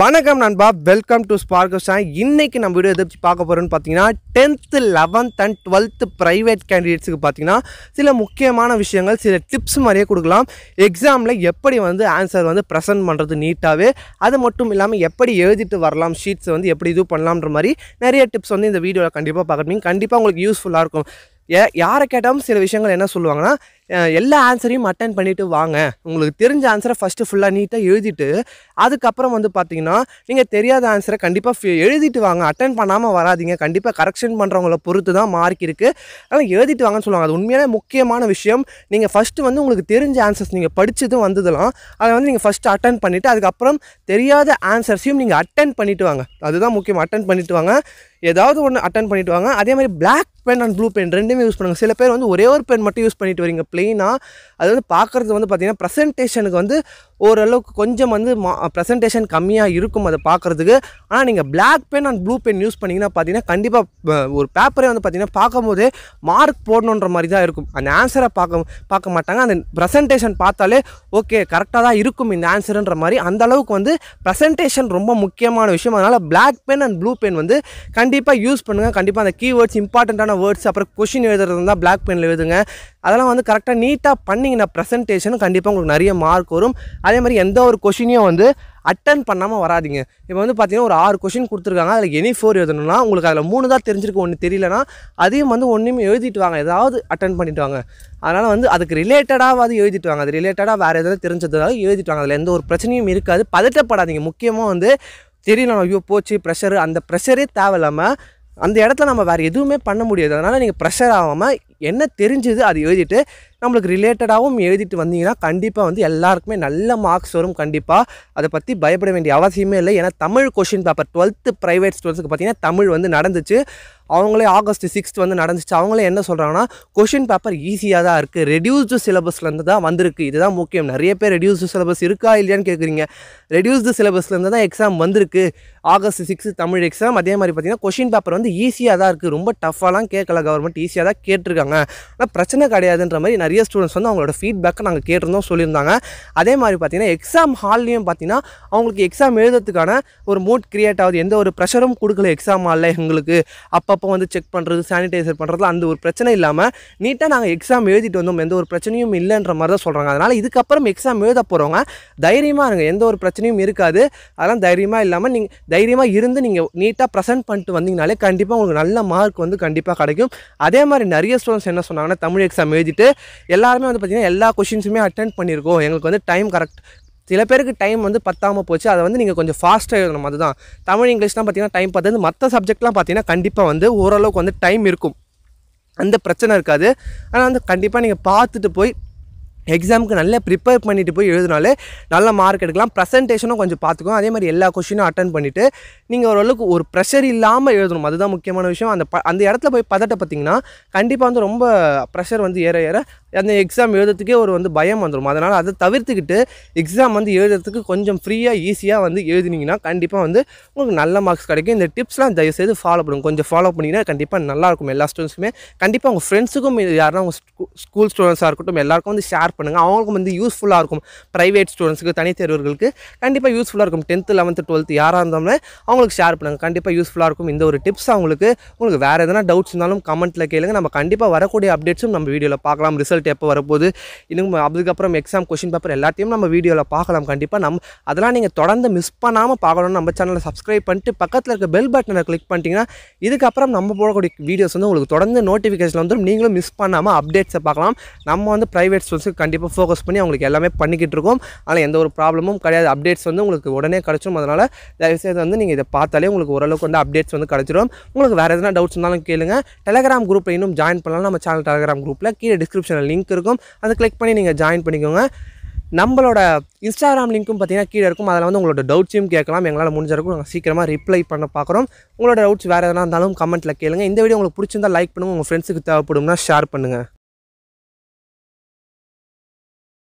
வணக்கம் நண்பா welcome to ஸ்பார்க்கோ song இன்றைக்கி நம்ம வீடியோ எதிர்த்து பார்க்க போகிறோம்னு பார்த்தீங்கன்னா tenth eleventh and twelfth private கேண்டிடேட்ஸுக்கு பார்த்தீங்கன்னா சில முக்கியமான விஷயங்கள் சில டிப்ஸ் மாதிரியே கொடுக்கலாம் எக்ஸாமில் எப்படி வந்து ஆன்சர் வந்து ப்ரெசென்ட் பண்ணுறது நீட்டாகவே அது மட்டும் இல்லாமல் எப்படி எழுதிட்டு வரலாம் ஷீட்ஸ் வந்து எப்படி இது பண்ணலாம்ன்ற மாதிரி நிறைய டிப்ஸ் வந்து இந்த வீடியோவில் கண்டிப்பாக பார்க்குறீங்க கண்டிப்பாக உங்களுக்கு யூஸ்ஃபுல்லாக இருக்கும் ஏ யாரை கேட்டாலும் சில விஷயங்கள் என்ன சொல்லுவாங்கன்னா எல்லா ஆன்சரையும் அட்டன் பண்ணிவிட்டு வாங்க உங்களுக்கு தெரிஞ்ச ஆன்சரை ஃபஸ்ட்டு ஃபுல்லாக நீட்டாக எழுதிட்டு அதுக்கப்புறம் வந்து பார்த்தீங்கன்னா நீங்கள் தெரியாத ஆன்சரை கண்டிப்பாக எழுதிட்டு வாங்க அட்டன் பண்ணாமல் வராதிங்க கண்டிப்பாக கரெக்ஷன் பண்ணுறவங்கள பொறுத்து தான் மார்க் இருக்குது அதனால் எழுதிட்டு வாங்கன்னு சொல்லுவாங்க அது உண்மையான முக்கியமான விஷயம் நீங்கள் ஃபஸ்ட்டு வந்து உங்களுக்கு தெரிஞ்ச ஆன்சர்ஸ் நீங்கள் படித்ததும் வந்ததுலாம் அதை வந்து நீங்கள் ஃபஸ்ட்டு அட்டன் பண்ணிவிட்டு அதுக்கப்புறம் தெரியாத ஆன்சர்ஸையும் நீங்கள் அட்டன் பண்ணிவிட்டு வாங்க அதுதான் முக்கியம் அட்டன் பண்ணிவிட்டு வாங்க ஏதாவது ஒன்று அட்டன் பண்ணிட்டு வாங்க அதே மாதிரி black pen and blue pen ரெண்டுமே யூஸ் பண்ணுங்கள் சில பேர் வந்து ஒரே ஒரு பென் மட்டும் யூஸ் பண்ணிட்டு வரீங்க ப்ளெயினாக அது வந்து பார்க்குறது வந்து பார்த்திங்கன்னா ப்ரெசன்டேஷனுக்கு வந்து ஓரளவுக்கு கொஞ்சம் வந்து மா ப்ரெசன்டேஷன் கம்மியாக இருக்கும் அதை பார்க்குறதுக்கு ஆனால் நீங்கள் black pen and blue pen use பண்ணிங்கன்னா பார்த்தீங்கன்னா கண்டிப்பாக ஒரு பேப்பரே வந்து பார்த்திங்கன்னா பார்க்கும்போதே மார்க் போடணுன்ற மாதிரி தான் இருக்கும் அந்த ஆன்சரை பார்க்க பார்க்க மாட்டாங்க அந்த ப்ரெசன்டேஷன் பார்த்தாலே ஓகே கரெக்டாக தான் இருக்கும் இந்த ஆன்சருன்ற மாதிரி அந்த அளவுக்கு வந்து ப்ரெசன்டேஷன் ரொம்ப முக்கியமான விஷயம் அதனால் black pen and blue pen வந்து கண் கண்டிப்பாக யூஸ் பண்ணுங்கள் கண்டிப்பாக அந்த கீவேர்ட்ஸ் இம்பார்ட்டண்ட்டான வேர்ட்ஸ் அப்புறம் கொஷின் எழுதுறது இருந்தால் பிளாக் பெனில் எழுதுங்க அதெல்லாம் வந்து கரெக்டாக நீட்டாக பண்ணிங்கன்னா ப்ரெசன்டேஷன் கண்டிப்பாக உங்களுக்கு நிறைய மார்க் வரும் அதே மாதிரி எந்த ஒரு கொஷினையும் வந்து அட்டன் பண்ணாமல் வராதிங்க இப்போ வந்து பார்த்தீங்கன்னா ஒரு ஆறு கொஷின் கொடுத்துருக்காங்க அதில் எனி ஃபோர் எழுதணும்னா உங்களுக்கு அதில் மூணு தான் தெரிஞ்சிருக்கு ஒன்று தெரியலனா அதையும் வந்து ஒன்றுமே எழுதிட்டு வாங்க ஏதாவது அட்டன் பண்ணிட்டு வாங்க அதனால் வந்து அதுக்கு அது எழுதிட்டு வாங்க அது ரிலேட்டடாக வேறு எதாவது தெரிஞ்சதாக எழுதிட்டு வாங்க அதில் எந்த ஒரு பிரச்சனையும் இருக்காது பதட்டப்படாதீங்க முக்கியமாக வந்து தெரியல ஐயோ போச்சு ப்ரெஷரு அந்த ப்ரெஷரே தேவையில்லாமல் அந்த இடத்துல நம்ம வேறு எதுவுமே பண்ண முடியாது அதனால் நீங்கள் ப்ரெஷர் ஆகாமல் என்ன தெரிஞ்சது அது எழுதிட்டு நம்மளுக்கு ரிலேட்டடாகவும் எழுதிட்டு வந்தீங்கன்னா கண்டிப்பாக வந்து எல்லாருக்குமே நல்ல மார்க்ஸ் வரும் கண்டிப்பாக அதை பற்றி பயப்பட வேண்டிய அவசியமே இல்லை ஏன்னா Tamil question paper twelfth private ஸ்டூடெண்ட்ஸுக்கு பார்த்தீங்கன்னா தமிழ் வந்து நடந்துச்சு அவங்களே ஆகஸ்ட் சிக்ஸ்த் வந்து நடந்துச்சு அவங்களே என்ன சொல்கிறாங்கன்னா கொஷின் பேப்பர் ஈஸியாக தான் இருக்குது ரெடியூஸ்டு சிலபஸ்லேருந்து தான் வந்திருக்கு இதுதான் முக்கியம் நிறைய பேர் ரெடியூஸ்டு சிலபஸ் இருக்கா இல்லையான்னு கேட்குறீங்க ரெடியூஸ்டு சிலபஸ்லேருந்து தான் எக்ஸாம் வந்திருக்கு ஆகஸ்ட் சிக்ஸ்த்து தமிழ் எக்ஸாம் அதே மாதிரி பார்த்திங்கன்னா கொஷின் பேப்பர் வந்து ஈஸியாக தான் இருக்குது ரொம்ப டஃப்பாலாம் கேட்கல கவர்மெண்ட் ஈஸியாக தான் கேட்டிருக்காங்க சொல்லியிருந்தாங்க ஆனால் பிரச்சனை கிடையாதுன்ற மாதிரி நிறைய ஸ்டூடெண்ட்ஸ் வந்து அவங்களோட ஃபீட்பேக்கை நாங்கள் கேட்டிருந்தோம் சொல்லியிருந்தாங்க அதே மாதிரி பார்த்தீங்கன்னா எக்ஸாம் ஹால்லையும் பார்த்தீங்கன்னா அவங்களுக்கு எக்ஸாம் எழுதுறதுக்கான ஒரு மூட் க்ரியேட் ஆகுது எந்த ஒரு ப்ரெஷரும் கொடுக்கல எக்ஸாம் ஹாலில் எங்களுக்கு அப்பப்போ வந்து செக் பண்ணுறது சானிடைசர் பண்ணுறது அந்த ஒரு பிரச்சனை இல்லாமல் நீட்டாக நாங்கள் எக்ஸாம் எழுதிட்டு வந்தோம் எந்த ஒரு பிரச்சனையும் இல்லைன்ற மாதிரி தான் சொல்கிறாங்க அதனால் இதுக்கப்புறம் எக்ஸாம் எழுத போகிறவங்க தைரியமாக இருங்க எந்த ஒரு பிரச்சனையும் இருக்காது அதெல்லாம் தைரியமாக இல்லாமல் நீங்கள் தைரியமாக இருந்து நீங்கள் நீட்டாக ப்ரெசென்ட் பண்ணிட்டு வந்தீங்கனாலே கண்டிப்பாக உங்களுக்கு நல்ல மார்க் வந்து கண்டிப்பாக கிடைக்கும் அதே மாதிரி நிறைய ஸ்டூடெண்ட்ஸ் என்ன சொன்னாங்கன்னா தமிழ் எக்ஸாம் எழுதிட்டு எல்லாருமே வந்து பார்த்திங்கன்னா எல்லா கொஷின்ஸுமே அட்டன் பண்ணியிருக்கோம் எங்களுக்கு வந்து டைம் கரெக்ட் சில பேருக்கு டைம் வந்து பத்தாமல் போச்சு அதை வந்து நீங்கள் கொஞ்சம் ஃபாஸ்ட்டாக எழுதணும் அதுதான் தமிழ் இங்கிலீஷ்லாம் பார்த்திங்கன்னா டைம் பார்த்தது மற்ற சப்ஜெக்ட்லாம் பார்த்தீங்கன்னா கண்டிப்பாக வந்து ஓரளவுக்கு வந்து டைம் இருக்கும் அந்த பிரச்சனை இருக்காது ஆனால் வந்து கண்டிப்பாக நீங்கள் பார்த்துட்டு போய் எக்ஸாமுக்கு நல்லா ப்ரிப்பேர் பண்ணிவிட்டு போய் எழுதினாலே நல்ல மார்க் எடுக்கலாம் ப்ரெசன்டேஷனும் கொஞ்சம் பார்த்துக்கோங்க அதே மாதிரி எல்லா கொஷினும் அட்டன் பண்ணிவிட்டு நீங்கள் ஓரளவுக்கு ஒரு ப்ரெஷர் இல்லாமல் எழுதணும் அதுதான் முக்கியமான விஷயம் அந்த ப அந்த இடத்துல போய் பதட்ட பார்த்திங்கன்னா கண்டிப்பாக வந்து ரொம்ப ப்ரெஷர் வந்து ஏற ஏற அந்த எக்ஸாம் எழுதுறதுக்கே ஒரு வந்து பயம் வந்துடும் அதனால் அதை தவிர்த்துக்கிட்டு எக்ஸாம் வந்து எழுதுறதுக்கு கொஞ்சம் ஃப்ரீயாக ஈஸியாக வந்து எழுதினீங்கன்னா கண்டிப்பாக வந்து உங்களுக்கு நல்ல மார்க்ஸ் கிடைக்கும் இந்த டிப்ஸ்லாம் தயவுசெய்து ஃபாலோ பண்ணுங்க கொஞ்சம் ஃபாலோ பண்ணிங்கன்னா கண்டிப்பாக நல்லாயிருக்கும் எல்லா ஸ்டூடெண்ட்ஸுமே கண்டிப்பாக உங்கள் ஃப்ரெண்ட்ஸுக்கும் யாருன்னா உங்கள் ஸ்கூல் ஸ்டூடெண்ட்ஸாக இருக்கட்டும் எல்லாருக்கும் வந்து ஷேர் பண்ணுங்கள் அவங்களுக்கும் வந்து யூஸ்ஃபுல்லாக இருக்கும் ப்ரைவேட் ஸ்டூடெண்ட்ஸுக்கு தனித்தேர்வர்களுக்கு கண்டிப்பாக யூஸ்ஃபுல்லாக இருக்கும் டென்த்து லெவன்த்து டுவெல்த்து யாராக இருந்தாலும் அவங்களுக்கு ஷேர் பண்ணுங்கள் கண்டிப்பாக யூஸ்ஃபுல்லாக இருக்கும் இந்த ஒரு டிப்ஸ் அவங்களுக்கு உங்களுக்கு வேறு எதனா டவுட்ஸ் இருந்தாலும் கமெண்ட்டில் கேளுங்க நம்ம கண்டிப்பாக வரக்கூடிய அப்டேட்ஸும் நம்ம வீடியோவில் பார்க்கலாம் ரிசல்ட் எப்போ வரப்போது இன்னும் அதுக்கப்புறம் எக்ஸாம் கொஷின் பேப்பர் எல்லாத்தையும் நம்ம வீடியோவில் பார்க்கலாம் கண்டிப்பாக நம்ம அதெல்லாம் நீங்கள் தொடர்ந்து மிஸ் பண்ணாமல் பார்க்கணும்னு நம்ம சேனலில் சப்ஸ்கிரைப் பண்ணிட்டு பக்கத்தில் இருக்க பெல் பட்டனை கிளிக் பண்ணிட்டீங்கன்னா இதுக்கப்புறம் நம்ம போடக்கூடிய வீடியோஸ் வந்து உங்களுக்கு தொடர்ந்து நோட்டிஃபிகேஷன் வந்துடும் நீங்களும் மிஸ் பண்ணாமல் அப்டேட்ஸை பார்க்கலாம் நம்ம வந்து ப்ரைவேட் ஸ்டூடெண்ட்ஸுக்கு கண்டிப்பாக ஃபோக்கஸ் பண்ணி அவங்களுக்கு எல்லாமே பண்ணிக்கிட்டு இருக்கோம் ஆனால் எந்த ஒரு ப்ராப்ளமும் கிடையாது அப்டேட்ஸ் வந்து உங்களுக்கு உடனே கிடச்சிடும் அதனால் தயவுசெய்து வந்து நீங்கள் இதை பார்த்தாலே உங்களுக்கு ஓரளவுக்கு வந்து அப்டேட்ஸ் வந்து கிடச்சிடும் உங்களுக்கு வேறு எதனா டவுட்ஸ் இருந்தாலும் கேளுங்க டெலகிராம் குரூப்பில் இன்னும் ஜாயின் பண்ணலாம் நம்ம சேனல் டெலகிராம் குரூப்பில் கீழே டிஸ்கிரிப்ஷனில் லிங்க் இருக்கும் அதை கிளிக் பண்ணி நீங்கள் ஜாயின் பண்ணிக்கோங்க நம்மளோட இன்ஸ்டாகிராம் லிங்க்கும் பார்த்தீங்கன்னா கீழே இருக்கும் அதில் வந்து உங்களோட டவுட்ஸையும் கேட்கலாம் எங்களால் முடிஞ்சிருக்கும் நாங்கள் சீக்கிரமாக ரிப்ளை பண்ண பார்க்குறோம் உங்களோட டவுட்ஸ் வேறு எதனா இருந்தாலும் கமெண்ட்டில் கேளுங்கள் இந்த வீடியோ உங்களுக்கு பிடிச்சிருந்தால் லைக் பண்ணுங்கள் உங்கள் ஃப்ரெண்ட்ஸுக்கு தேவைப்படும்னா ஷேர் பண்ணுங்கள்